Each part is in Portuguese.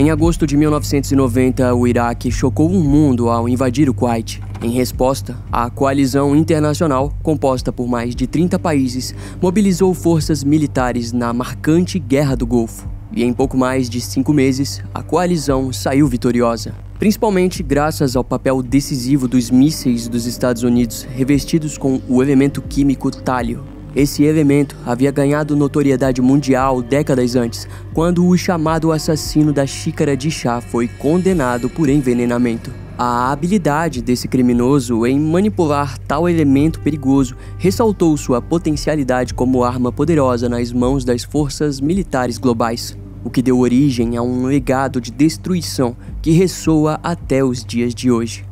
Em agosto de 1990, o Iraque chocou o mundo ao invadir o Kuwait. Em resposta, a coalizão internacional, composta por mais de 30 países, mobilizou forças militares na marcante Guerra do Golfo. E em pouco mais de cinco meses, a coalizão saiu vitoriosa. Principalmente graças ao papel decisivo dos mísseis dos Estados Unidos revestidos com o elemento químico tálio, esse elemento havia ganhado notoriedade mundial décadas antes, quando o chamado assassino da xícara de chá foi condenado por envenenamento. A habilidade desse criminoso em manipular tal elemento perigoso ressaltou sua potencialidade como arma poderosa nas mãos das forças militares globais, o que deu origem a um legado de destruição que ressoa até os dias de hoje.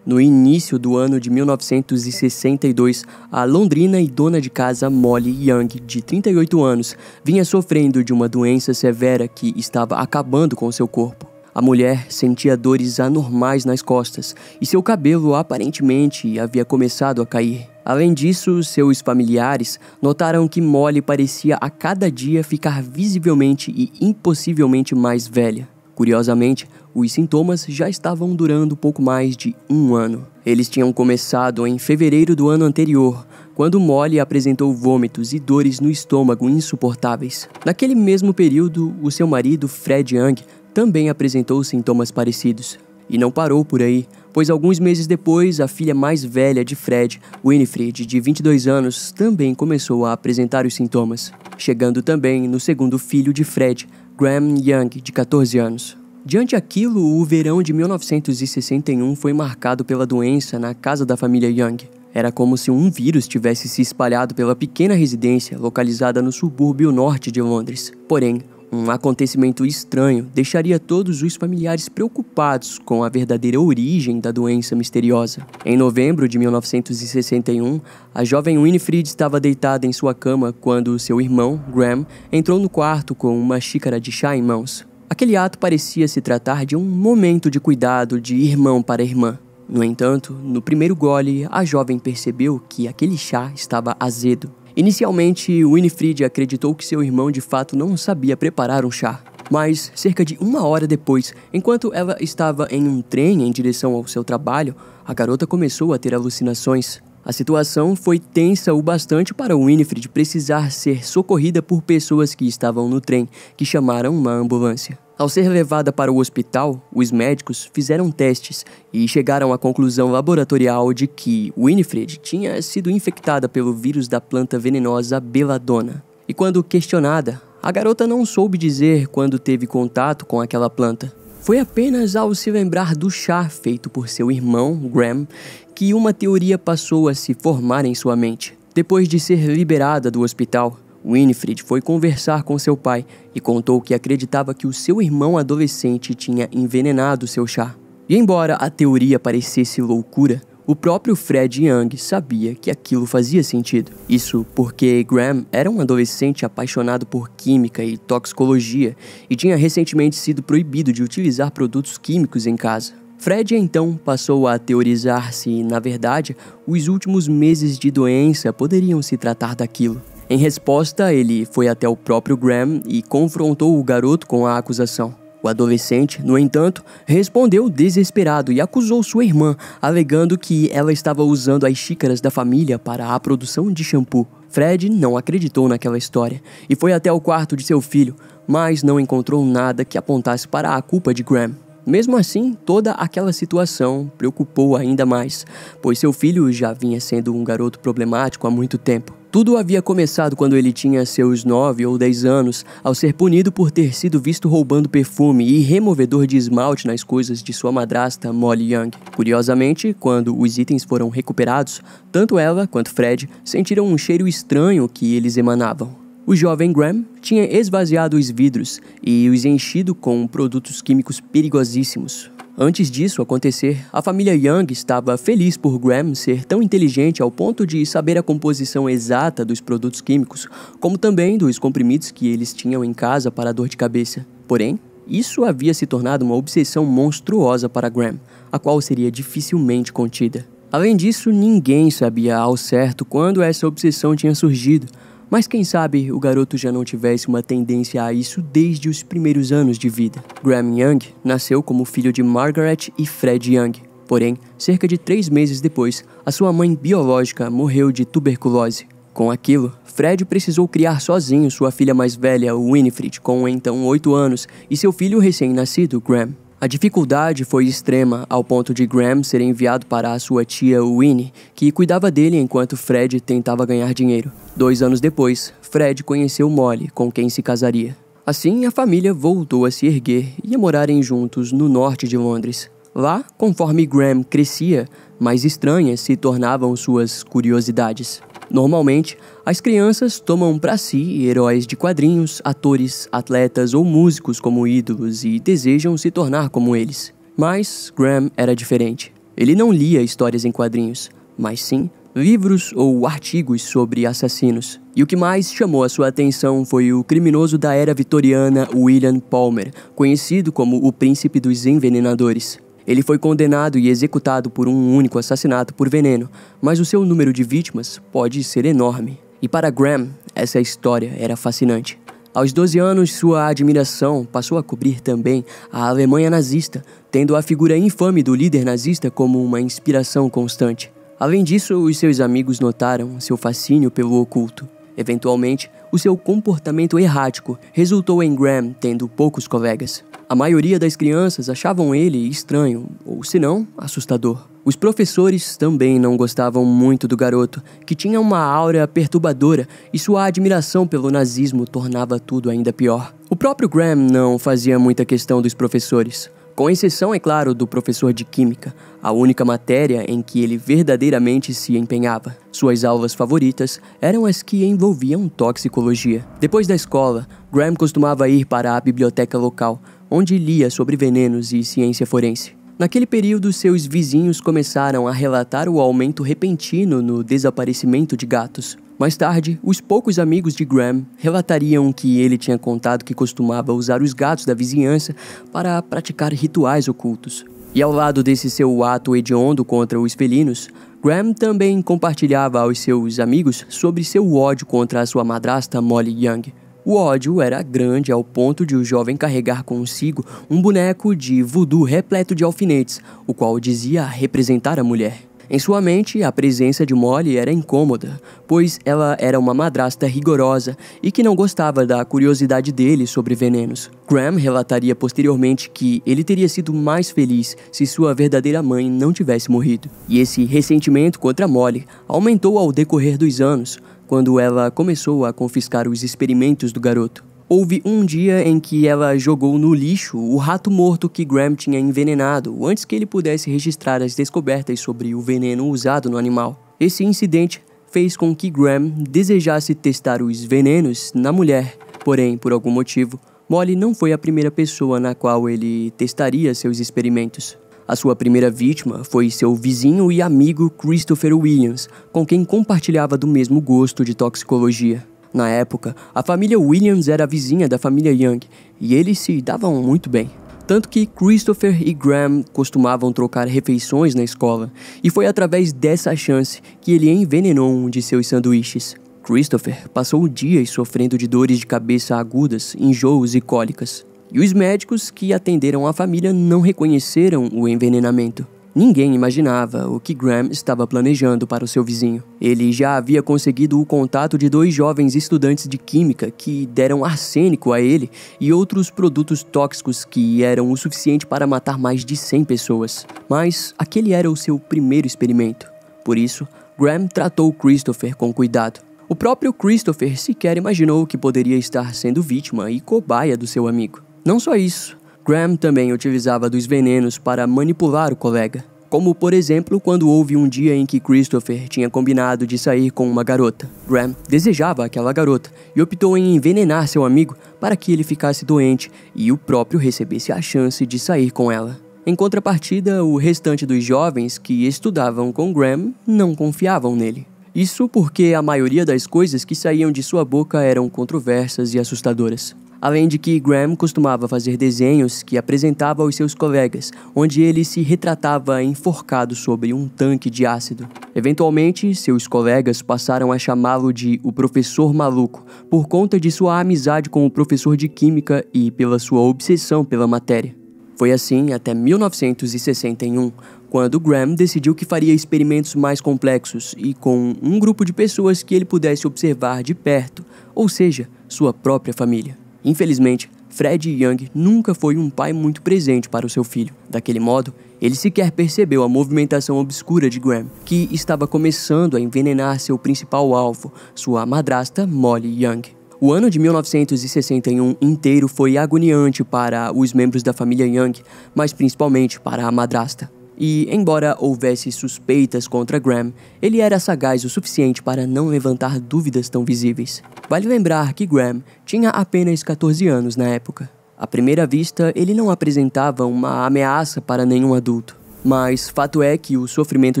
No início do ano de 1962, a londrina e dona de casa Molly Young, de 38 anos, vinha sofrendo de uma doença severa que estava acabando com seu corpo. A mulher sentia dores anormais nas costas e seu cabelo aparentemente havia começado a cair. Além disso, seus familiares notaram que Molly parecia a cada dia ficar visivelmente e impossivelmente mais velha. Curiosamente, os sintomas já estavam durando pouco mais de um ano. Eles tinham começado em fevereiro do ano anterior, quando Molly apresentou vômitos e dores no estômago insuportáveis. Naquele mesmo período, o seu marido, Fred Young, também apresentou sintomas parecidos. E não parou por aí, pois alguns meses depois, a filha mais velha de Fred, Winifred, de 22 anos, também começou a apresentar os sintomas, chegando também no segundo filho de Fred, Graham Young, de 14 anos. Diante aquilo, o verão de 1961 foi marcado pela doença na casa da família Young. Era como se um vírus tivesse se espalhado pela pequena residência localizada no subúrbio norte de Londres. Porém, um acontecimento estranho deixaria todos os familiares preocupados com a verdadeira origem da doença misteriosa. Em novembro de 1961, a jovem Winifred estava deitada em sua cama quando seu irmão, Graham, entrou no quarto com uma xícara de chá em mãos. Aquele ato parecia se tratar de um momento de cuidado de irmão para irmã. No entanto, no primeiro gole, a jovem percebeu que aquele chá estava azedo. Inicialmente, Winifred acreditou que seu irmão de fato não sabia preparar um chá. Mas, cerca de uma hora depois, enquanto ela estava em um trem em direção ao seu trabalho, a garota começou a ter alucinações. A situação foi tensa o bastante para Winifred precisar ser socorrida por pessoas que estavam no trem, que chamaram uma ambulância. Ao ser levada para o hospital, os médicos fizeram testes e chegaram à conclusão laboratorial de que Winifred tinha sido infectada pelo vírus da planta venenosa beladona. E quando questionada, a garota não soube dizer quando teve contato com aquela planta. Foi apenas ao se lembrar do chá feito por seu irmão, Graham, que uma teoria passou a se formar em sua mente. Depois de ser liberada do hospital, Winifred foi conversar com seu pai e contou que acreditava que o seu irmão adolescente tinha envenenado seu chá. E embora a teoria parecesse loucura, o próprio Fred Young sabia que aquilo fazia sentido. Isso porque Graham era um adolescente apaixonado por química e toxicologia e tinha recentemente sido proibido de utilizar produtos químicos em casa. Fred então passou a teorizar se, na verdade, os últimos meses de doença poderiam se tratar daquilo. Em resposta, ele foi até o próprio Graham e confrontou o garoto com a acusação. O adolescente, no entanto, respondeu desesperado e acusou sua irmã, alegando que ela estava usando as xícaras da família para a produção de shampoo. Fred não acreditou naquela história e foi até o quarto de seu filho, mas não encontrou nada que apontasse para a culpa de Graham. Mesmo assim, toda aquela situação preocupou ainda mais, pois seu filho já vinha sendo um garoto problemático há muito tempo. Tudo havia começado quando ele tinha seus 9 ou 10 anos, ao ser punido por ter sido visto roubando perfume e removedor de esmalte nas coisas de sua madrasta Molly Young. Curiosamente, quando os itens foram recuperados, tanto ela quanto Fred sentiram um cheiro estranho que eles emanavam. O jovem Graham tinha esvaziado os vidros e os enchido com produtos químicos perigosíssimos, Antes disso acontecer, a família Young estava feliz por Graham ser tão inteligente ao ponto de saber a composição exata dos produtos químicos, como também dos comprimidos que eles tinham em casa para a dor de cabeça. Porém, isso havia se tornado uma obsessão monstruosa para Graham, a qual seria dificilmente contida. Além disso, ninguém sabia ao certo quando essa obsessão tinha surgido, mas quem sabe o garoto já não tivesse uma tendência a isso desde os primeiros anos de vida. Graham Young nasceu como filho de Margaret e Fred Young. Porém, cerca de três meses depois, a sua mãe biológica morreu de tuberculose. Com aquilo, Fred precisou criar sozinho sua filha mais velha, Winifred, com então 8 anos, e seu filho recém-nascido, Graham. A dificuldade foi extrema, ao ponto de Graham ser enviado para a sua tia Winnie, que cuidava dele enquanto Fred tentava ganhar dinheiro. Dois anos depois, Fred conheceu Molly, com quem se casaria. Assim, a família voltou a se erguer e a morarem juntos no norte de Londres. Lá, conforme Graham crescia, mais estranhas se tornavam suas curiosidades. Normalmente, as crianças tomam para si heróis de quadrinhos, atores, atletas ou músicos como ídolos e desejam se tornar como eles. Mas Graham era diferente. Ele não lia histórias em quadrinhos, mas sim livros ou artigos sobre assassinos. E o que mais chamou a sua atenção foi o criminoso da era vitoriana William Palmer, conhecido como o Príncipe dos Envenenadores. Ele foi condenado e executado por um único assassinato por veneno, mas o seu número de vítimas pode ser enorme. E para Graham, essa história era fascinante. Aos 12 anos, sua admiração passou a cobrir também a Alemanha nazista, tendo a figura infame do líder nazista como uma inspiração constante. Além disso, os seus amigos notaram seu fascínio pelo oculto. Eventualmente, o seu comportamento errático resultou em Graham tendo poucos colegas. A maioria das crianças achavam ele estranho, ou se não, assustador. Os professores também não gostavam muito do garoto, que tinha uma aura perturbadora e sua admiração pelo nazismo tornava tudo ainda pior. O próprio Graham não fazia muita questão dos professores. Com exceção, é claro, do professor de Química, a única matéria em que ele verdadeiramente se empenhava. Suas aulas favoritas eram as que envolviam toxicologia. Depois da escola, Graham costumava ir para a biblioteca local, onde lia sobre venenos e ciência forense. Naquele período, seus vizinhos começaram a relatar o aumento repentino no desaparecimento de gatos, mais tarde, os poucos amigos de Graham relatariam que ele tinha contado que costumava usar os gatos da vizinhança para praticar rituais ocultos. E ao lado desse seu ato hediondo contra os felinos, Graham também compartilhava aos seus amigos sobre seu ódio contra a sua madrasta Molly Young. O ódio era grande ao ponto de o jovem carregar consigo um boneco de voodoo repleto de alfinetes, o qual dizia representar a mulher. Em sua mente, a presença de Molly era incômoda, pois ela era uma madrasta rigorosa e que não gostava da curiosidade dele sobre venenos. Graham relataria posteriormente que ele teria sido mais feliz se sua verdadeira mãe não tivesse morrido. E esse ressentimento contra Molly aumentou ao decorrer dos anos, quando ela começou a confiscar os experimentos do garoto. Houve um dia em que ela jogou no lixo o rato morto que Graham tinha envenenado antes que ele pudesse registrar as descobertas sobre o veneno usado no animal. Esse incidente fez com que Graham desejasse testar os venenos na mulher, porém, por algum motivo, Molly não foi a primeira pessoa na qual ele testaria seus experimentos. A sua primeira vítima foi seu vizinho e amigo Christopher Williams, com quem compartilhava do mesmo gosto de toxicologia. Na época, a família Williams era vizinha da família Young e eles se davam muito bem. Tanto que Christopher e Graham costumavam trocar refeições na escola, e foi através dessa chance que ele envenenou um de seus sanduíches. Christopher passou dias sofrendo de dores de cabeça agudas, enjoos e cólicas, e os médicos que atenderam a família não reconheceram o envenenamento. Ninguém imaginava o que Graham estava planejando para o seu vizinho. Ele já havia conseguido o contato de dois jovens estudantes de química que deram arsênico a ele e outros produtos tóxicos que eram o suficiente para matar mais de 100 pessoas. Mas aquele era o seu primeiro experimento. Por isso, Graham tratou Christopher com cuidado. O próprio Christopher sequer imaginou que poderia estar sendo vítima e cobaia do seu amigo. Não só isso, Graham também utilizava dos venenos para manipular o colega, como por exemplo quando houve um dia em que Christopher tinha combinado de sair com uma garota. Graham desejava aquela garota e optou em envenenar seu amigo para que ele ficasse doente e o próprio recebesse a chance de sair com ela. Em contrapartida, o restante dos jovens que estudavam com Graham não confiavam nele. Isso porque a maioria das coisas que saíam de sua boca eram controversas e assustadoras. Além de que Graham costumava fazer desenhos que apresentava aos seus colegas, onde ele se retratava enforcado sobre um tanque de ácido. Eventualmente, seus colegas passaram a chamá-lo de o professor maluco, por conta de sua amizade com o professor de química e pela sua obsessão pela matéria. Foi assim até 1961, quando Graham decidiu que faria experimentos mais complexos e com um grupo de pessoas que ele pudesse observar de perto, ou seja, sua própria família. Infelizmente, Fred Young nunca foi um pai muito presente para o seu filho. Daquele modo, ele sequer percebeu a movimentação obscura de Graham, que estava começando a envenenar seu principal alvo, sua madrasta Molly Young. O ano de 1961 inteiro foi agoniante para os membros da família Young, mas principalmente para a madrasta. E, embora houvesse suspeitas contra Graham, ele era sagaz o suficiente para não levantar dúvidas tão visíveis. Vale lembrar que Graham tinha apenas 14 anos na época. À primeira vista, ele não apresentava uma ameaça para nenhum adulto. Mas fato é que o sofrimento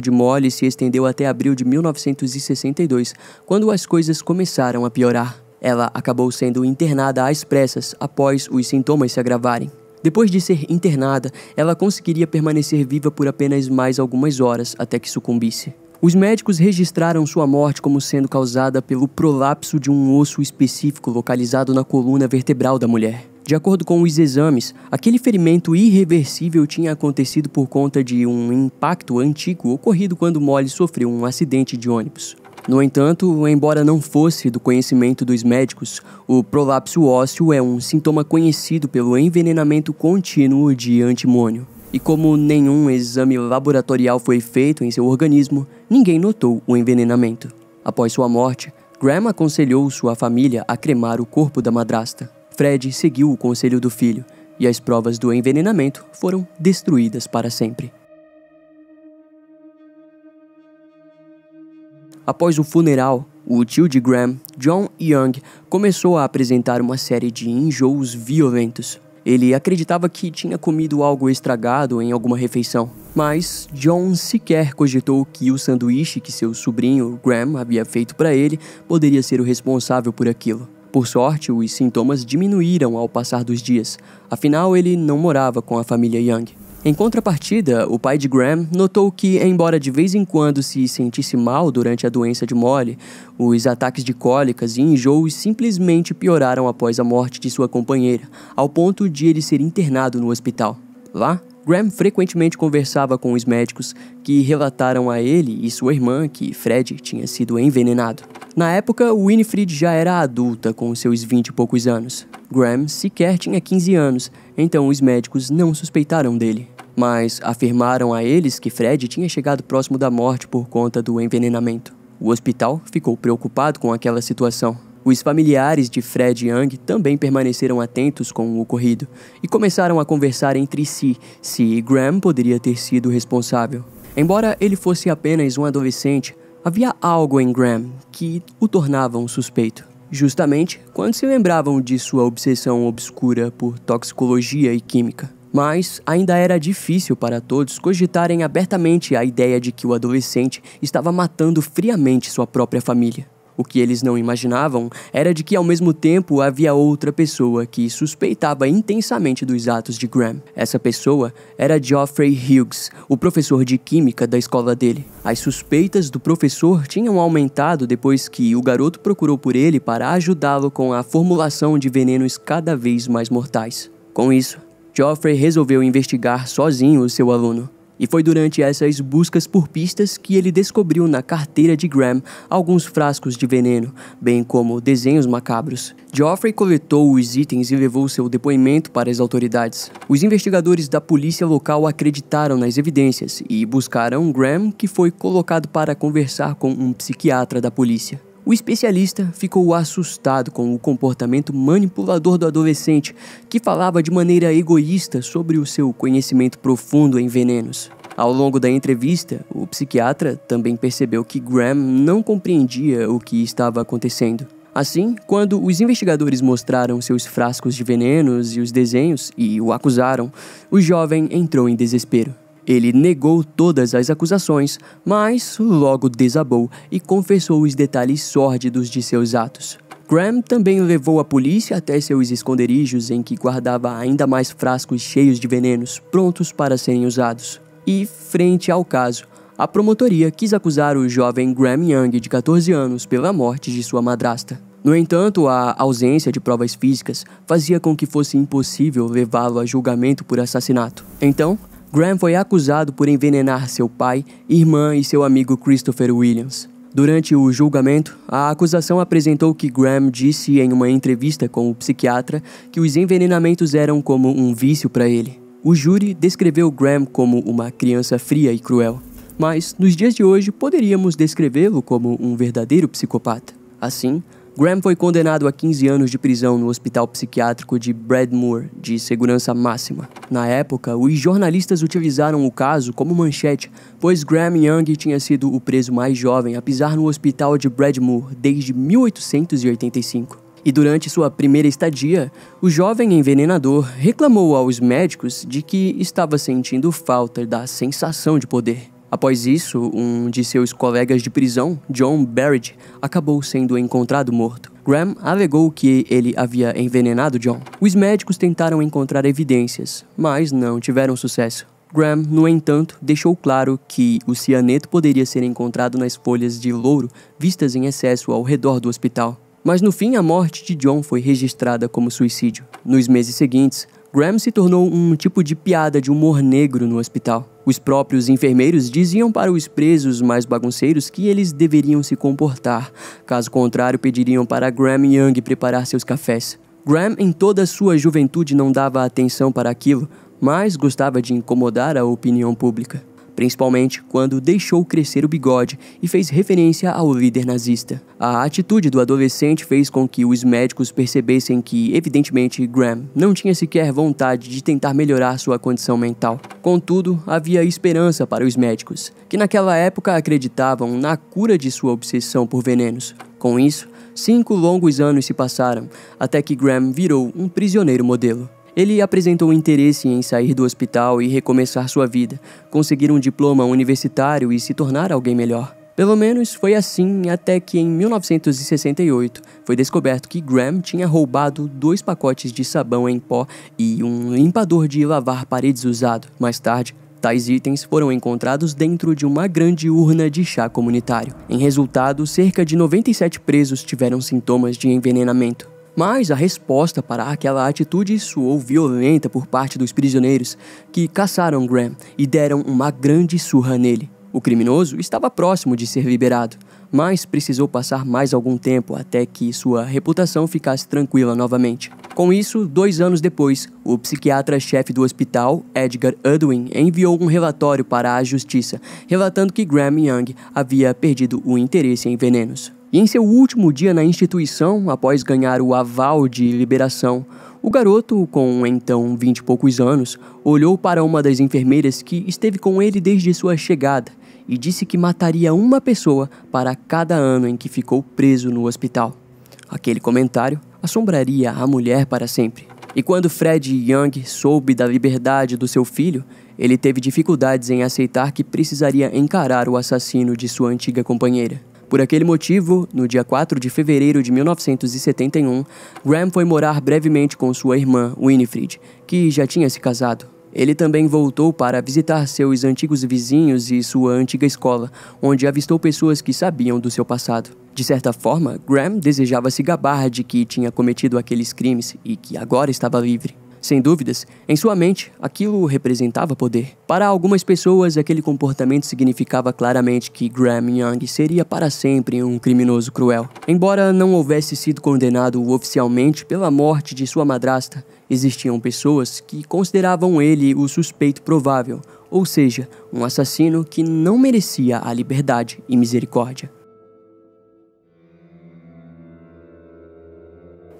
de Molly se estendeu até abril de 1962, quando as coisas começaram a piorar. Ela acabou sendo internada às pressas após os sintomas se agravarem. Depois de ser internada, ela conseguiria permanecer viva por apenas mais algumas horas até que sucumbisse. Os médicos registraram sua morte como sendo causada pelo prolapso de um osso específico localizado na coluna vertebral da mulher. De acordo com os exames, aquele ferimento irreversível tinha acontecido por conta de um impacto antigo ocorrido quando Molly sofreu um acidente de ônibus. No entanto, embora não fosse do conhecimento dos médicos, o prolapso ósseo é um sintoma conhecido pelo envenenamento contínuo de antimônio. E como nenhum exame laboratorial foi feito em seu organismo, ninguém notou o envenenamento. Após sua morte, Graham aconselhou sua família a cremar o corpo da madrasta. Fred seguiu o conselho do filho, e as provas do envenenamento foram destruídas para sempre. Após o funeral, o tio de Graham, John Young, começou a apresentar uma série de enjoos violentos. Ele acreditava que tinha comido algo estragado em alguma refeição, mas John sequer cogitou que o sanduíche que seu sobrinho Graham havia feito para ele poderia ser o responsável por aquilo. Por sorte, os sintomas diminuíram ao passar dos dias, afinal, ele não morava com a família Young. Em contrapartida, o pai de Graham notou que, embora de vez em quando se sentisse mal durante a doença de Molly, os ataques de cólicas e enjoos simplesmente pioraram após a morte de sua companheira, ao ponto de ele ser internado no hospital. Lá, Graham frequentemente conversava com os médicos que relataram a ele e sua irmã que Fred tinha sido envenenado. Na época, Winifred já era adulta com seus vinte e poucos anos. Graham sequer tinha 15 anos, então os médicos não suspeitaram dele mas afirmaram a eles que Fred tinha chegado próximo da morte por conta do envenenamento. O hospital ficou preocupado com aquela situação. Os familiares de Fred Young também permaneceram atentos com o ocorrido e começaram a conversar entre si se Graham poderia ter sido responsável. Embora ele fosse apenas um adolescente, havia algo em Graham que o tornava um suspeito. Justamente quando se lembravam de sua obsessão obscura por toxicologia e química. Mas ainda era difícil para todos cogitarem abertamente a ideia de que o adolescente estava matando friamente sua própria família. O que eles não imaginavam era de que ao mesmo tempo havia outra pessoa que suspeitava intensamente dos atos de Graham. Essa pessoa era Geoffrey Hughes, o professor de química da escola dele. As suspeitas do professor tinham aumentado depois que o garoto procurou por ele para ajudá-lo com a formulação de venenos cada vez mais mortais. Com isso, Joffrey resolveu investigar sozinho o seu aluno. E foi durante essas buscas por pistas que ele descobriu na carteira de Graham alguns frascos de veneno, bem como desenhos macabros. Geoffrey coletou os itens e levou seu depoimento para as autoridades. Os investigadores da polícia local acreditaram nas evidências e buscaram Graham, que foi colocado para conversar com um psiquiatra da polícia. O especialista ficou assustado com o comportamento manipulador do adolescente, que falava de maneira egoísta sobre o seu conhecimento profundo em venenos. Ao longo da entrevista, o psiquiatra também percebeu que Graham não compreendia o que estava acontecendo. Assim, quando os investigadores mostraram seus frascos de venenos e os desenhos e o acusaram, o jovem entrou em desespero. Ele negou todas as acusações, mas logo desabou e confessou os detalhes sórdidos de seus atos. Graham também levou a polícia até seus esconderijos em que guardava ainda mais frascos cheios de venenos prontos para serem usados. E, frente ao caso, a promotoria quis acusar o jovem Graham Young, de 14 anos, pela morte de sua madrasta. No entanto, a ausência de provas físicas fazia com que fosse impossível levá-lo a julgamento por assassinato. Então, Graham foi acusado por envenenar seu pai, irmã e seu amigo Christopher Williams. Durante o julgamento, a acusação apresentou que Graham disse em uma entrevista com o psiquiatra que os envenenamentos eram como um vício para ele. O júri descreveu Graham como uma criança fria e cruel, mas nos dias de hoje poderíamos descrevê-lo como um verdadeiro psicopata. Assim, Graham foi condenado a 15 anos de prisão no hospital psiquiátrico de Bradmore, de segurança máxima. Na época, os jornalistas utilizaram o caso como manchete, pois Graham Young tinha sido o preso mais jovem a pisar no hospital de Bradmore desde 1885. E durante sua primeira estadia, o jovem envenenador reclamou aos médicos de que estava sentindo falta da sensação de poder. Após isso, um de seus colegas de prisão, John Barrett, acabou sendo encontrado morto. Graham alegou que ele havia envenenado John. Os médicos tentaram encontrar evidências, mas não tiveram sucesso. Graham, no entanto, deixou claro que o cianeto poderia ser encontrado nas folhas de louro vistas em excesso ao redor do hospital. Mas no fim, a morte de John foi registrada como suicídio. Nos meses seguintes, Graham se tornou um tipo de piada de humor negro no hospital. Os próprios enfermeiros diziam para os presos mais bagunceiros que eles deveriam se comportar, caso contrário, pediriam para Graham Young preparar seus cafés. Graham, em toda sua juventude, não dava atenção para aquilo, mas gostava de incomodar a opinião pública principalmente quando deixou crescer o bigode e fez referência ao líder nazista. A atitude do adolescente fez com que os médicos percebessem que, evidentemente, Graham não tinha sequer vontade de tentar melhorar sua condição mental. Contudo, havia esperança para os médicos, que naquela época acreditavam na cura de sua obsessão por venenos. Com isso, cinco longos anos se passaram até que Graham virou um prisioneiro modelo. Ele apresentou interesse em sair do hospital e recomeçar sua vida, conseguir um diploma universitário e se tornar alguém melhor. Pelo menos foi assim até que em 1968 foi descoberto que Graham tinha roubado dois pacotes de sabão em pó e um limpador de lavar paredes usado. Mais tarde, Tais itens foram encontrados dentro de uma grande urna de chá comunitário. Em resultado, cerca de 97 presos tiveram sintomas de envenenamento. Mas a resposta para aquela atitude soou violenta por parte dos prisioneiros, que caçaram Graham e deram uma grande surra nele. O criminoso estava próximo de ser liberado, mas precisou passar mais algum tempo até que sua reputação ficasse tranquila novamente. Com isso, dois anos depois, o psiquiatra-chefe do hospital, Edgar Edwin, enviou um relatório para a justiça, relatando que Graham Young havia perdido o interesse em venenos. E em seu último dia na instituição, após ganhar o aval de liberação, o garoto, com então vinte e poucos anos, olhou para uma das enfermeiras que esteve com ele desde sua chegada e disse que mataria uma pessoa para cada ano em que ficou preso no hospital. Aquele comentário assombraria a mulher para sempre. E quando Fred Young soube da liberdade do seu filho, ele teve dificuldades em aceitar que precisaria encarar o assassino de sua antiga companheira. Por aquele motivo, no dia 4 de fevereiro de 1971, Graham foi morar brevemente com sua irmã, Winifred, que já tinha se casado. Ele também voltou para visitar seus antigos vizinhos e sua antiga escola, onde avistou pessoas que sabiam do seu passado. De certa forma, Graham desejava se gabar de que tinha cometido aqueles crimes e que agora estava livre. Sem dúvidas, em sua mente, aquilo representava poder. Para algumas pessoas, aquele comportamento significava claramente que Graham Young seria para sempre um criminoso cruel. Embora não houvesse sido condenado oficialmente pela morte de sua madrasta, existiam pessoas que consideravam ele o suspeito provável, ou seja, um assassino que não merecia a liberdade e misericórdia.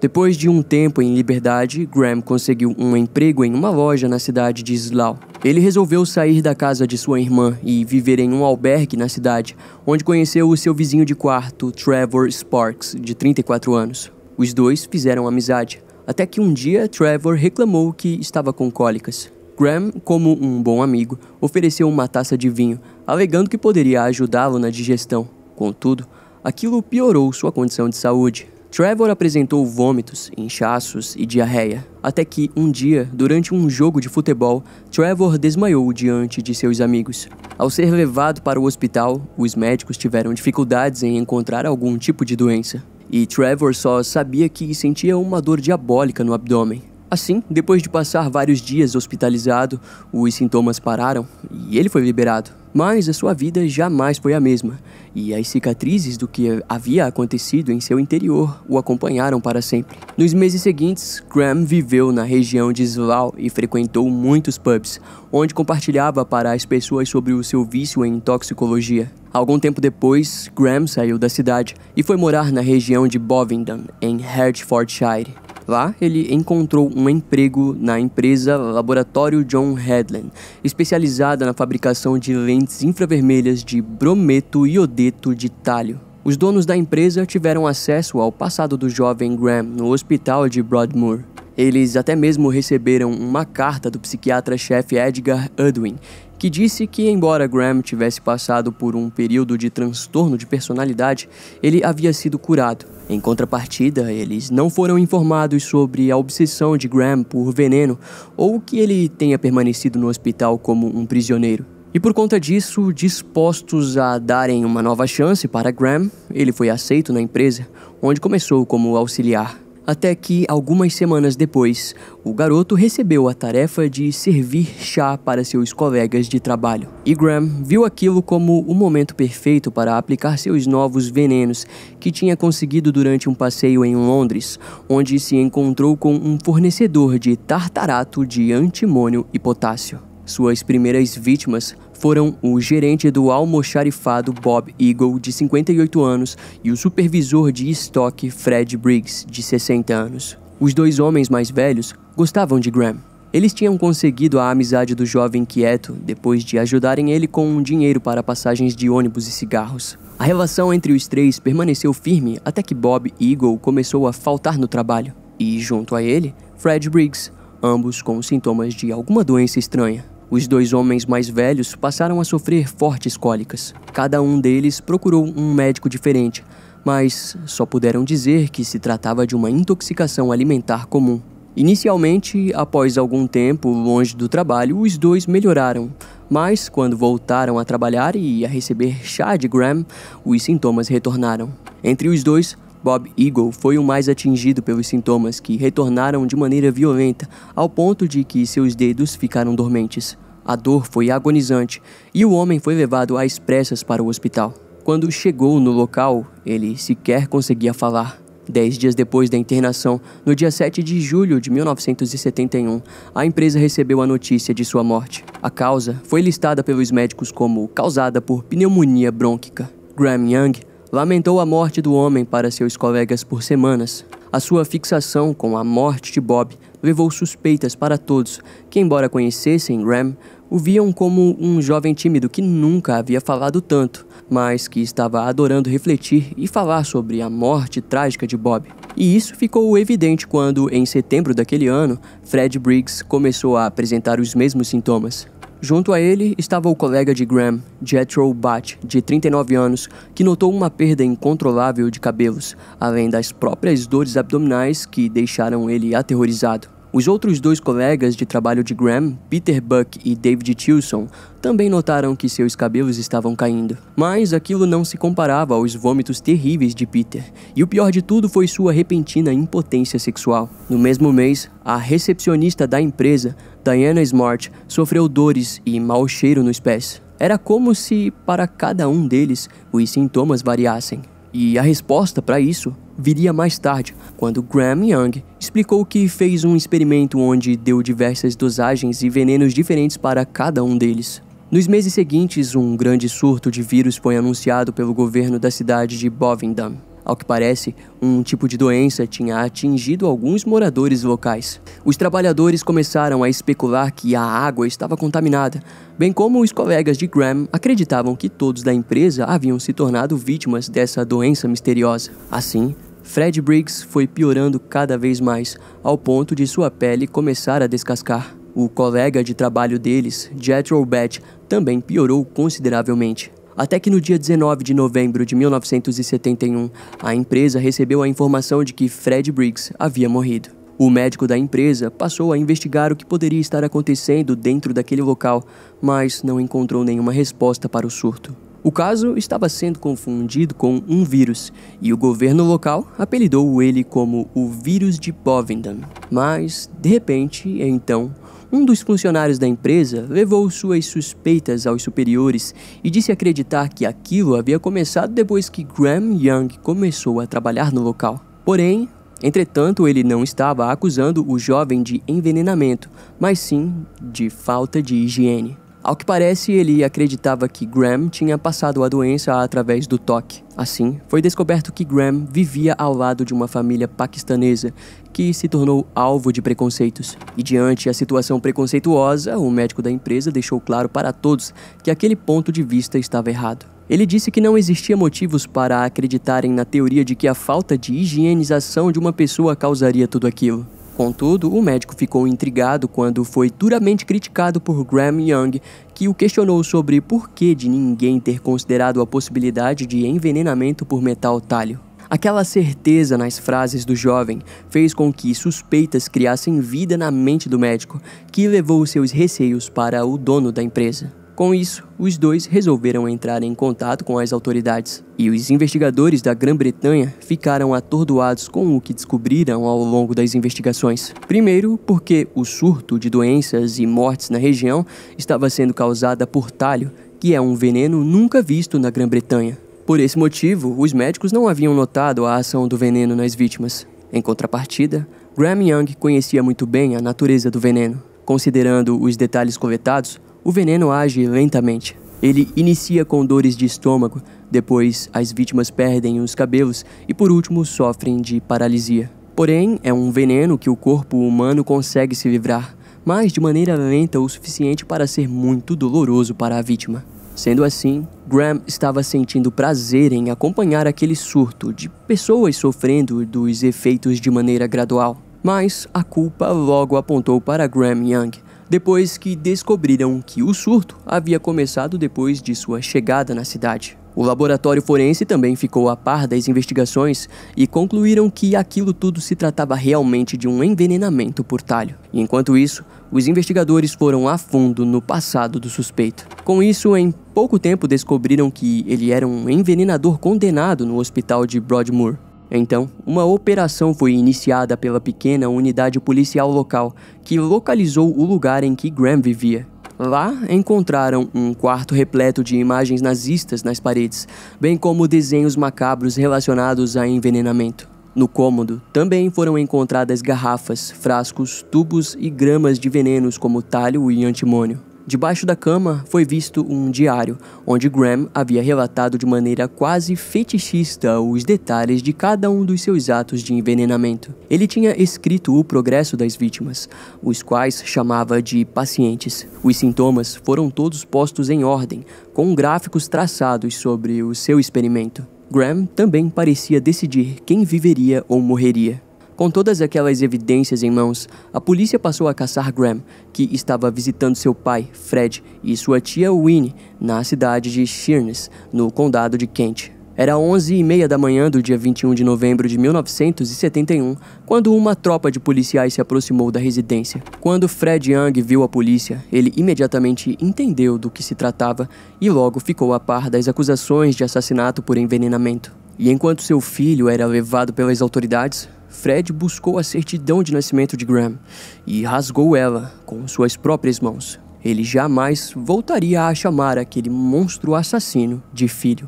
Depois de um tempo em liberdade, Graham conseguiu um emprego em uma loja na cidade de Slough. Ele resolveu sair da casa de sua irmã e viver em um albergue na cidade, onde conheceu o seu vizinho de quarto, Trevor Sparks, de 34 anos. Os dois fizeram amizade, até que um dia Trevor reclamou que estava com cólicas. Graham, como um bom amigo, ofereceu uma taça de vinho, alegando que poderia ajudá-lo na digestão. Contudo, aquilo piorou sua condição de saúde. Trevor apresentou vômitos, inchaços e diarreia, até que, um dia, durante um jogo de futebol, Trevor desmaiou diante de seus amigos. Ao ser levado para o hospital, os médicos tiveram dificuldades em encontrar algum tipo de doença, e Trevor só sabia que sentia uma dor diabólica no abdômen, Assim, depois de passar vários dias hospitalizado, os sintomas pararam e ele foi liberado. Mas a sua vida jamais foi a mesma, e as cicatrizes do que havia acontecido em seu interior o acompanharam para sempre. Nos meses seguintes, Graham viveu na região de Slough e frequentou muitos pubs, onde compartilhava para as pessoas sobre o seu vício em toxicologia. Algum tempo depois, Graham saiu da cidade e foi morar na região de Bovingdon, em Hertfordshire. Lá, ele encontrou um emprego na empresa Laboratório John Hedlund, especializada na fabricação de lentes infravermelhas de brometo e iodeto de talho. Os donos da empresa tiveram acesso ao passado do jovem Graham no hospital de Broadmoor. Eles até mesmo receberam uma carta do psiquiatra-chefe Edgar Edwin, que disse que, embora Graham tivesse passado por um período de transtorno de personalidade, ele havia sido curado. Em contrapartida, eles não foram informados sobre a obsessão de Graham por veneno ou que ele tenha permanecido no hospital como um prisioneiro. E por conta disso, dispostos a darem uma nova chance para Graham, ele foi aceito na empresa, onde começou como auxiliar. Até que, algumas semanas depois, o garoto recebeu a tarefa de servir chá para seus colegas de trabalho. E Graham viu aquilo como o momento perfeito para aplicar seus novos venenos que tinha conseguido durante um passeio em Londres, onde se encontrou com um fornecedor de tartarato de antimônio e potássio. Suas primeiras vítimas foram o gerente do almoxarifado Bob Eagle, de 58 anos, e o supervisor de estoque Fred Briggs, de 60 anos. Os dois homens mais velhos gostavam de Graham. Eles tinham conseguido a amizade do jovem quieto depois de ajudarem ele com um dinheiro para passagens de ônibus e cigarros. A relação entre os três permaneceu firme até que Bob Eagle começou a faltar no trabalho, e junto a ele, Fred Briggs, ambos com sintomas de alguma doença estranha. Os dois homens mais velhos passaram a sofrer fortes cólicas. Cada um deles procurou um médico diferente, mas só puderam dizer que se tratava de uma intoxicação alimentar comum. Inicialmente, após algum tempo longe do trabalho, os dois melhoraram, mas quando voltaram a trabalhar e a receber chá de Graham, os sintomas retornaram. Entre os dois, Bob Eagle foi o mais atingido pelos sintomas que retornaram de maneira violenta, ao ponto de que seus dedos ficaram dormentes. A dor foi agonizante e o homem foi levado às pressas para o hospital. Quando chegou no local, ele sequer conseguia falar. Dez dias depois da internação, no dia 7 de julho de 1971, a empresa recebeu a notícia de sua morte. A causa foi listada pelos médicos como causada por pneumonia brônquica. Graham Young, Lamentou a morte do homem para seus colegas por semanas. A sua fixação com a morte de Bob levou suspeitas para todos que, embora conhecessem Ram. O viam como um jovem tímido que nunca havia falado tanto, mas que estava adorando refletir e falar sobre a morte trágica de Bob. E isso ficou evidente quando, em setembro daquele ano, Fred Briggs começou a apresentar os mesmos sintomas. Junto a ele estava o colega de Graham, Jethro Batt, de 39 anos, que notou uma perda incontrolável de cabelos, além das próprias dores abdominais que deixaram ele aterrorizado. Os outros dois colegas de trabalho de Graham, Peter Buck e David Tilson, também notaram que seus cabelos estavam caindo. Mas aquilo não se comparava aos vômitos terríveis de Peter, e o pior de tudo foi sua repentina impotência sexual. No mesmo mês, a recepcionista da empresa, Diana Smart, sofreu dores e mau cheiro nos pés. Era como se, para cada um deles, os sintomas variassem. E a resposta para isso viria mais tarde, quando Graham Young explicou que fez um experimento onde deu diversas dosagens e venenos diferentes para cada um deles. Nos meses seguintes, um grande surto de vírus foi anunciado pelo governo da cidade de Bovendam. Ao que parece, um tipo de doença tinha atingido alguns moradores locais. Os trabalhadores começaram a especular que a água estava contaminada, bem como os colegas de Graham acreditavam que todos da empresa haviam se tornado vítimas dessa doença misteriosa. Assim, Fred Briggs foi piorando cada vez mais, ao ponto de sua pele começar a descascar. O colega de trabalho deles, Jethro Bett, também piorou consideravelmente. Até que no dia 19 de novembro de 1971, a empresa recebeu a informação de que Fred Briggs havia morrido. O médico da empresa passou a investigar o que poderia estar acontecendo dentro daquele local, mas não encontrou nenhuma resposta para o surto. O caso estava sendo confundido com um vírus e o governo local apelidou ele como o vírus de Bovendam. Mas, de repente, então, um dos funcionários da empresa levou suas suspeitas aos superiores e disse acreditar que aquilo havia começado depois que Graham Young começou a trabalhar no local. Porém, Entretanto, ele não estava acusando o jovem de envenenamento, mas sim de falta de higiene. Ao que parece, ele acreditava que Graham tinha passado a doença através do toque. Assim, foi descoberto que Graham vivia ao lado de uma família paquistanesa que se tornou alvo de preconceitos. E diante a situação preconceituosa, o médico da empresa deixou claro para todos que aquele ponto de vista estava errado. Ele disse que não existia motivos para acreditarem na teoria de que a falta de higienização de uma pessoa causaria tudo aquilo. Contudo, o médico ficou intrigado quando foi duramente criticado por Graham Young, que o questionou sobre por que de ninguém ter considerado a possibilidade de envenenamento por metal talho. Aquela certeza nas frases do jovem fez com que suspeitas criassem vida na mente do médico, que levou seus receios para o dono da empresa. Com isso, os dois resolveram entrar em contato com as autoridades, e os investigadores da Grã-Bretanha ficaram atordoados com o que descobriram ao longo das investigações. Primeiro, porque o surto de doenças e mortes na região estava sendo causada por talho, que é um veneno nunca visto na Grã-Bretanha. Por esse motivo, os médicos não haviam notado a ação do veneno nas vítimas. Em contrapartida, Graham Young conhecia muito bem a natureza do veneno. Considerando os detalhes coletados, o veneno age lentamente. Ele inicia com dores de estômago, depois as vítimas perdem os cabelos e por último sofrem de paralisia. Porém, é um veneno que o corpo humano consegue se livrar, mas de maneira lenta o suficiente para ser muito doloroso para a vítima. Sendo assim, Graham estava sentindo prazer em acompanhar aquele surto de pessoas sofrendo dos efeitos de maneira gradual. Mas a culpa logo apontou para Graham Young depois que descobriram que o surto havia começado depois de sua chegada na cidade. O laboratório forense também ficou a par das investigações e concluíram que aquilo tudo se tratava realmente de um envenenamento por talho. Enquanto isso, os investigadores foram a fundo no passado do suspeito. Com isso, em pouco tempo descobriram que ele era um envenenador condenado no hospital de Broadmoor. Então, uma operação foi iniciada pela pequena unidade policial local, que localizou o lugar em que Graham vivia. Lá encontraram um quarto repleto de imagens nazistas nas paredes, bem como desenhos macabros relacionados a envenenamento. No cômodo também foram encontradas garrafas, frascos, tubos e gramas de venenos como talho e antimônio. Debaixo da cama foi visto um diário, onde Graham havia relatado de maneira quase fetichista os detalhes de cada um dos seus atos de envenenamento. Ele tinha escrito o progresso das vítimas, os quais chamava de pacientes. Os sintomas foram todos postos em ordem, com gráficos traçados sobre o seu experimento. Graham também parecia decidir quem viveria ou morreria. Com todas aquelas evidências em mãos, a polícia passou a caçar Graham, que estava visitando seu pai, Fred, e sua tia Winnie na cidade de Sheerness, no condado de Kent. Era 11 e meia da manhã do dia 21 de novembro de 1971, quando uma tropa de policiais se aproximou da residência. Quando Fred Young viu a polícia, ele imediatamente entendeu do que se tratava e logo ficou a par das acusações de assassinato por envenenamento. E enquanto seu filho era levado pelas autoridades, Fred buscou a certidão de nascimento de Graham e rasgou ela com suas próprias mãos. Ele jamais voltaria a chamar aquele monstro assassino de filho.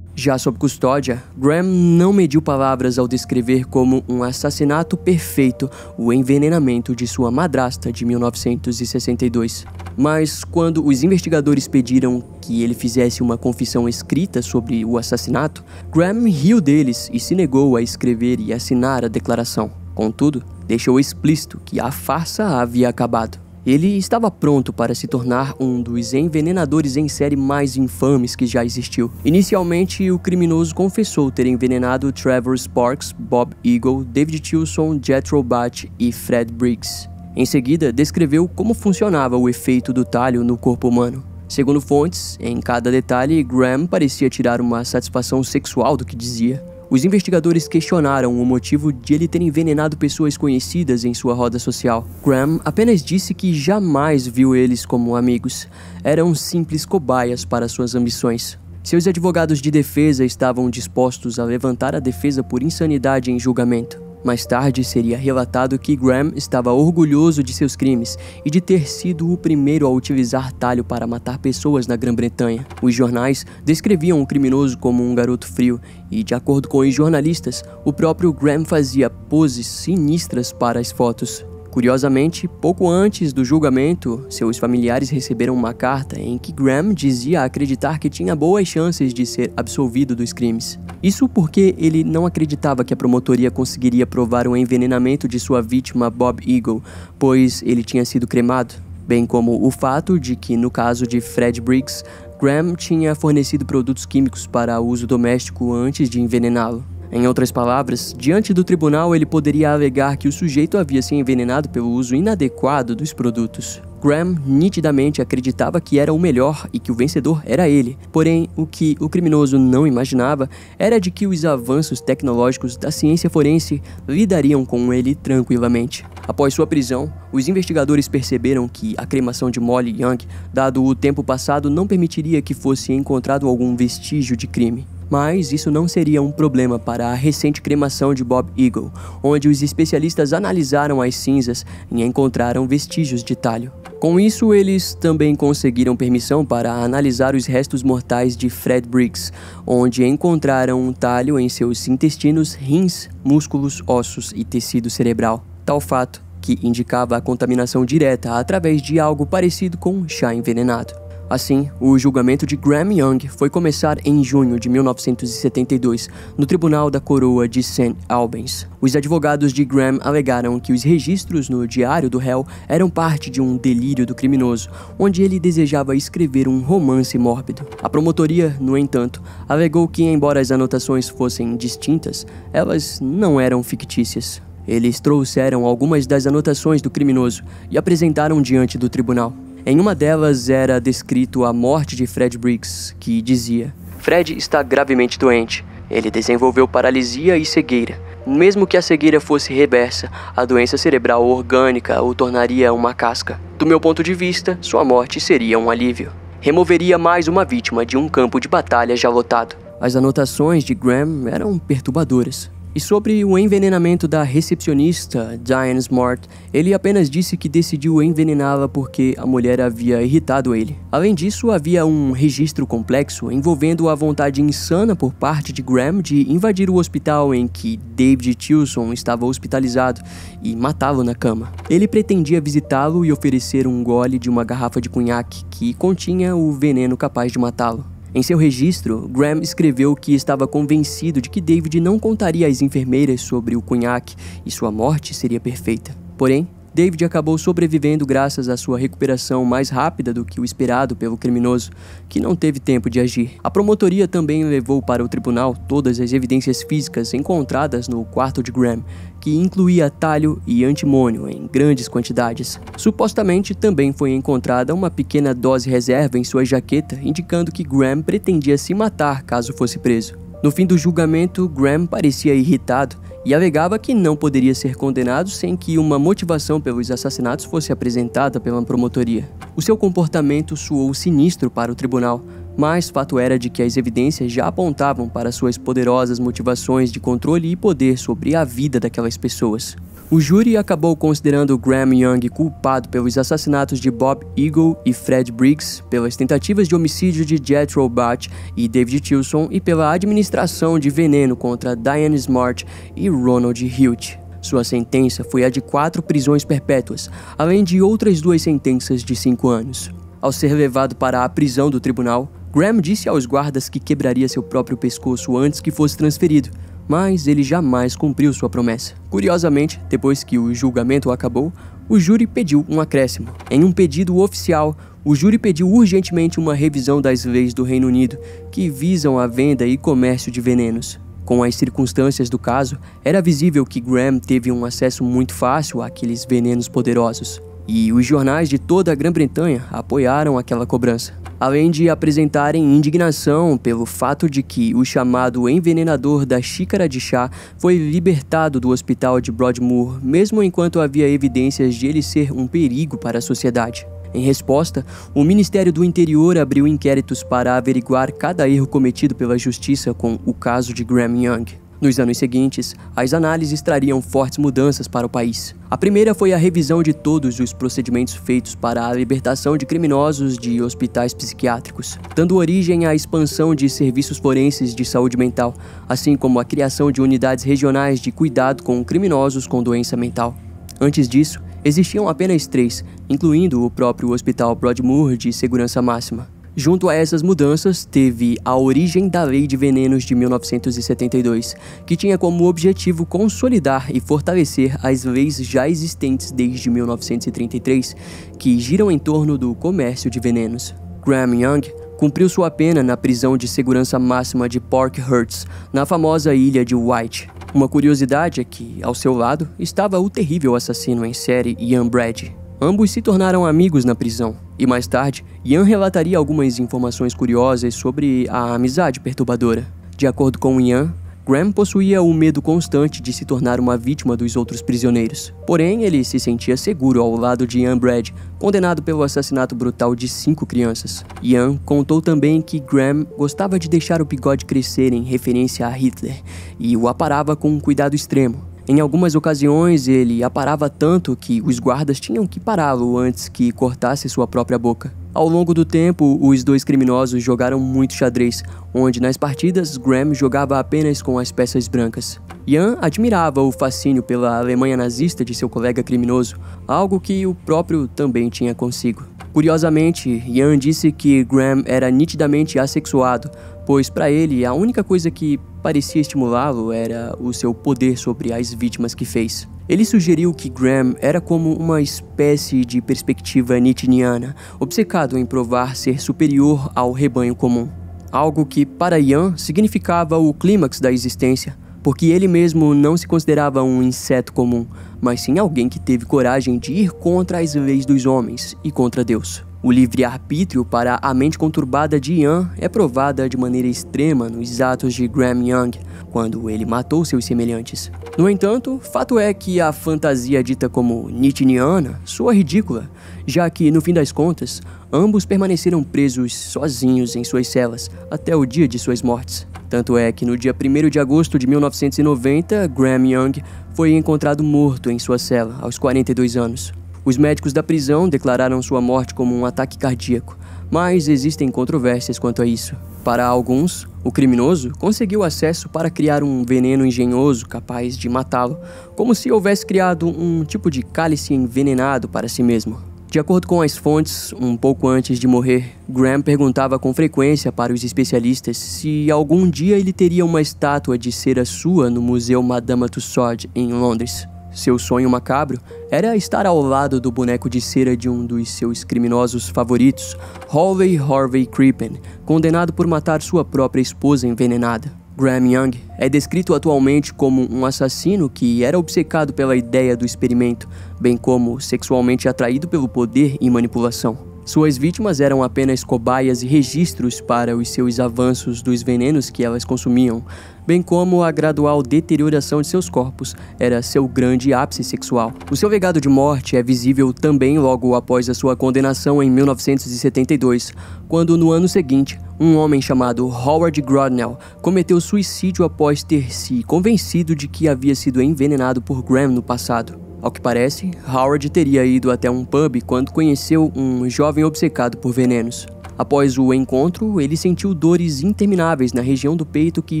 Já sob custódia, Graham não mediu palavras ao descrever como um assassinato perfeito o envenenamento de sua madrasta de 1962. Mas quando os investigadores pediram que ele fizesse uma confissão escrita sobre o assassinato, Graham riu deles e se negou a escrever e assinar a declaração. Contudo, deixou explícito que a farsa havia acabado. Ele estava pronto para se tornar um dos envenenadores em série mais infames que já existiu. Inicialmente, o criminoso confessou ter envenenado Trevor Sparks, Bob Eagle, David Tilson, Jethro Batch e Fred Briggs. Em seguida, descreveu como funcionava o efeito do talho no corpo humano. Segundo fontes, em cada detalhe, Graham parecia tirar uma satisfação sexual do que dizia. Os investigadores questionaram o motivo de ele ter envenenado pessoas conhecidas em sua roda social. Graham apenas disse que jamais viu eles como amigos. Eram simples cobaias para suas ambições. Seus advogados de defesa estavam dispostos a levantar a defesa por insanidade em julgamento. Mais tarde seria relatado que Graham estava orgulhoso de seus crimes e de ter sido o primeiro a utilizar talho para matar pessoas na Grã-Bretanha. Os jornais descreviam o criminoso como um garoto frio e, de acordo com os jornalistas, o próprio Graham fazia poses sinistras para as fotos. Curiosamente, pouco antes do julgamento, seus familiares receberam uma carta em que Graham dizia acreditar que tinha boas chances de ser absolvido dos crimes. Isso porque ele não acreditava que a promotoria conseguiria provar o envenenamento de sua vítima Bob Eagle, pois ele tinha sido cremado, bem como o fato de que, no caso de Fred Briggs, Graham tinha fornecido produtos químicos para uso doméstico antes de envenená-lo. Em outras palavras, diante do tribunal ele poderia alegar que o sujeito havia se envenenado pelo uso inadequado dos produtos. Graham nitidamente acreditava que era o melhor e que o vencedor era ele. Porém, o que o criminoso não imaginava era de que os avanços tecnológicos da ciência forense lidariam com ele tranquilamente. Após sua prisão, os investigadores perceberam que a cremação de Molly Young, dado o tempo passado, não permitiria que fosse encontrado algum vestígio de crime. Mas isso não seria um problema para a recente cremação de Bob Eagle, onde os especialistas analisaram as cinzas e encontraram vestígios de talho. Com isso, eles também conseguiram permissão para analisar os restos mortais de Fred Briggs, onde encontraram um talho em seus intestinos, rins, músculos, ossos e tecido cerebral. Tal fato que indicava a contaminação direta através de algo parecido com chá envenenado. Assim, o julgamento de Graham Young foi começar em junho de 1972 no Tribunal da Coroa de St. Albans. Os advogados de Graham alegaram que os registros no diário do réu eram parte de um delírio do criminoso, onde ele desejava escrever um romance mórbido. A promotoria, no entanto, alegou que, embora as anotações fossem distintas, elas não eram fictícias. Eles trouxeram algumas das anotações do criminoso e apresentaram diante do tribunal. Em uma delas era descrito a morte de Fred Briggs, que dizia: Fred está gravemente doente. Ele desenvolveu paralisia e cegueira. Mesmo que a cegueira fosse reversa, a doença cerebral orgânica o tornaria uma casca. Do meu ponto de vista, sua morte seria um alívio. Removeria mais uma vítima de um campo de batalha já lotado. As anotações de Graham eram perturbadoras. E sobre o envenenamento da recepcionista Diane Smart, ele apenas disse que decidiu envenená-la porque a mulher havia irritado ele. Além disso, havia um registro complexo envolvendo a vontade insana por parte de Graham de invadir o hospital em que David Tilson estava hospitalizado e matá-lo na cama. Ele pretendia visitá-lo e oferecer um gole de uma garrafa de cunhaque que continha o veneno capaz de matá-lo. Em seu registro, Graham escreveu que estava convencido de que David não contaria às enfermeiras sobre o cunhaque e sua morte seria perfeita. Porém, David acabou sobrevivendo graças à sua recuperação mais rápida do que o esperado pelo criminoso, que não teve tempo de agir. A promotoria também levou para o tribunal todas as evidências físicas encontradas no quarto de Graham, que incluía talho e antimônio em grandes quantidades. Supostamente também foi encontrada uma pequena dose reserva em sua jaqueta, indicando que Graham pretendia se matar caso fosse preso. No fim do julgamento, Graham parecia irritado e alegava que não poderia ser condenado sem que uma motivação pelos assassinatos fosse apresentada pela promotoria. O seu comportamento soou sinistro para o tribunal, mas fato era de que as evidências já apontavam para suas poderosas motivações de controle e poder sobre a vida daquelas pessoas. O júri acabou considerando Graham Young culpado pelos assassinatos de Bob Eagle e Fred Briggs, pelas tentativas de homicídio de Jethro Bat e David Tilson e pela administração de veneno contra Diane Smart e Ronald Hilt. Sua sentença foi a de quatro prisões perpétuas, além de outras duas sentenças de cinco anos. Ao ser levado para a prisão do tribunal, Graham disse aos guardas que quebraria seu próprio pescoço antes que fosse transferido, mas ele jamais cumpriu sua promessa. Curiosamente, depois que o julgamento acabou, o júri pediu um acréscimo. Em um pedido oficial, o júri pediu urgentemente uma revisão das leis do Reino Unido que visam a venda e comércio de venenos. Com as circunstâncias do caso, era visível que Graham teve um acesso muito fácil àqueles venenos poderosos e os jornais de toda a Grã-Bretanha apoiaram aquela cobrança, além de apresentarem indignação pelo fato de que o chamado envenenador da xícara de chá foi libertado do hospital de Broadmoor, mesmo enquanto havia evidências de ele ser um perigo para a sociedade. Em resposta, o Ministério do Interior abriu inquéritos para averiguar cada erro cometido pela justiça com o caso de Graham Young. Nos anos seguintes, as análises trariam fortes mudanças para o país. A primeira foi a revisão de todos os procedimentos feitos para a libertação de criminosos de hospitais psiquiátricos, dando origem à expansão de serviços forenses de saúde mental, assim como a criação de unidades regionais de cuidado com criminosos com doença mental. Antes disso, existiam apenas três, incluindo o próprio Hospital Broadmoor de segurança máxima. Junto a essas mudanças, teve a origem da Lei de Venenos de 1972, que tinha como objetivo consolidar e fortalecer as leis já existentes desde 1933, que giram em torno do comércio de venenos. Graham Young cumpriu sua pena na prisão de segurança máxima de Parkhurst, na famosa ilha de White. Uma curiosidade é que, ao seu lado, estava o terrível assassino em série Ian Brady. Ambos se tornaram amigos na prisão, e mais tarde, Ian relataria algumas informações curiosas sobre a amizade perturbadora. De acordo com Ian, Graham possuía o medo constante de se tornar uma vítima dos outros prisioneiros. Porém, ele se sentia seguro ao lado de Ian Brad, condenado pelo assassinato brutal de cinco crianças. Ian contou também que Graham gostava de deixar o bigode crescer em referência a Hitler e o aparava com um cuidado extremo. Em algumas ocasiões, ele aparava tanto que os guardas tinham que pará-lo antes que cortasse sua própria boca. Ao longo do tempo, os dois criminosos jogaram muito xadrez, onde nas partidas Graham jogava apenas com as peças brancas. Ian admirava o fascínio pela Alemanha nazista de seu colega criminoso, algo que o próprio também tinha consigo. Curiosamente, Ian disse que Graham era nitidamente assexuado, pois para ele a única coisa que parecia estimulá-lo era o seu poder sobre as vítimas que fez. Ele sugeriu que Graham era como uma espécie de perspectiva nietzscheana, obcecado em provar ser superior ao rebanho comum. Algo que, para Ian, significava o clímax da existência, porque ele mesmo não se considerava um inseto comum, mas sim alguém que teve coragem de ir contra as leis dos homens e contra Deus. O livre-arbítrio para a mente conturbada de Ian é provada de maneira extrema nos atos de Graham Young, quando ele matou seus semelhantes. No entanto, fato é que a fantasia dita como Nietzscheana soa ridícula, já que, no fim das contas, ambos permaneceram presos sozinhos em suas celas até o dia de suas mortes. Tanto é que no dia 1 de agosto de 1990, Graham Young foi encontrado morto em sua cela aos 42 anos. Os médicos da prisão declararam sua morte como um ataque cardíaco, mas existem controvérsias quanto a isso. Para alguns, o criminoso conseguiu acesso para criar um veneno engenhoso capaz de matá-lo, como se houvesse criado um tipo de cálice envenenado para si mesmo. De acordo com as fontes, um pouco antes de morrer, Graham perguntava com frequência para os especialistas se algum dia ele teria uma estátua de cera sua no Museu Madame Tussauds em Londres. Seu sonho macabro era estar ao lado do boneco de cera de um dos seus criminosos favoritos, Harvey Harvey Crippen, condenado por matar sua própria esposa envenenada. Graham Young é descrito atualmente como um assassino que era obcecado pela ideia do experimento, bem como sexualmente atraído pelo poder e manipulação. Suas vítimas eram apenas cobaias e registros para os seus avanços dos venenos que elas consumiam, bem como a gradual deterioração de seus corpos era seu grande ápice sexual. O seu legado de morte é visível também logo após a sua condenação em 1972, quando no ano seguinte, um homem chamado Howard Grodnell cometeu suicídio após ter se convencido de que havia sido envenenado por Graham no passado. Ao que parece, Howard teria ido até um pub quando conheceu um jovem obcecado por venenos. Após o encontro, ele sentiu dores intermináveis na região do peito que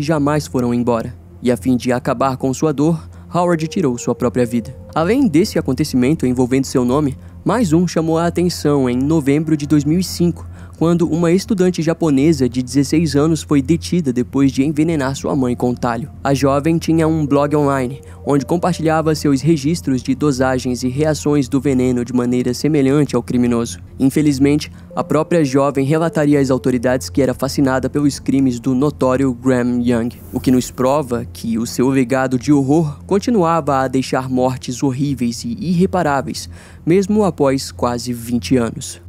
jamais foram embora. E a fim de acabar com sua dor, Howard tirou sua própria vida. Além desse acontecimento envolvendo seu nome, mais um chamou a atenção em novembro de 2005, quando uma estudante japonesa de 16 anos foi detida depois de envenenar sua mãe com talho. A jovem tinha um blog online, onde compartilhava seus registros de dosagens e reações do veneno de maneira semelhante ao criminoso. Infelizmente, a própria jovem relataria às autoridades que era fascinada pelos crimes do notório Graham Young, o que nos prova que o seu legado de horror continuava a deixar mortes horríveis e irreparáveis, mesmo após quase 20 anos.